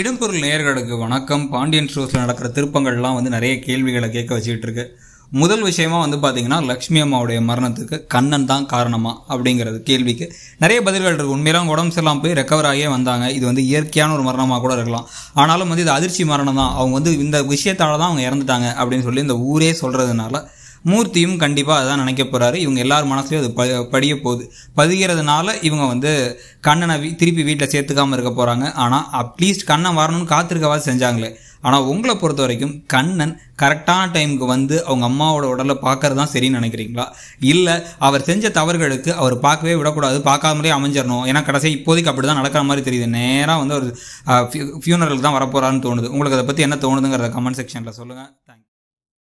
இடம்பொருள் நேர்களுக்கு வணக்கம் பாண்டியன் ஷோஸில் நடக்கிற திருப்பங்கள்லாம் வந்து நிறைய கேள்விகளை கேட்க வச்சுக்கிட்டு இருக்கு முதல் விஷயமா வந்து பார்த்தீங்கன்னா லக்ஷ்மி அம்மாவுடைய மரணத்துக்கு கண்ணன் தான் காரணமா அப்படிங்கிறது கேள்விக்கு நிறைய பதில்கள் இருக்கு உண்மையிலாம் உடம்பு சரியில்லாமல் போய் ரெக்கவர் ஆகியே வந்தாங்க இது வந்து இயற்கையான ஒரு மரணமாக கூட இருக்கலாம் ஆனாலும் வந்து இது அதிர்ச்சி மரணம் தான் அவங்க வந்து இந்த விஷயத்தால் தான் அவங்க இறந்துட்டாங்க அப்படின்னு சொல்லி இந்த ஊரே சொல்கிறதுனால மூர்த்தியும் கண்டிப்பாக அதான் நினைக்க போகிறாரு இவங்க எல்லார் மனசுலையும் அது ப படிய போகுது பதிகிறதுனால இவங்க வந்து கண்ணனை திருப்பி வீட்டில் சேர்த்துக்காமல் இருக்க போகிறாங்க ஆனால் அட்லீஸ்ட் கண்ணன் வரணும்னு காத்திருக்கவாது செஞ்சாங்களே ஆனால் உங்களை பொறுத்த வரைக்கும் கண்ணன் கரெக்டான டைமுக்கு வந்து அவங்க அம்மாவோட உடலை பார்க்கறது தான் சரின்னு நினைக்கிறீங்களா இல்லை அவர் செஞ்ச தவறுகளுக்கு அவர் பார்க்கவே விடக்கூடாது பார்க்காமலே அமைஞ்சிடணும் ஏன்னா கடைசி இப்போதைக்கு அப்படி தான் நடக்கிற மாதிரி தெரியுது நேராக வந்து ஒரு ஃபியூனரலுக்கு தான் வரப்போகிறான்னு தோணுது உங்களுக்கு அதை பற்றி என்ன தோணுதுங்கிறத கமெண்ட் செக்ஷனில் சொல்லுங்கள்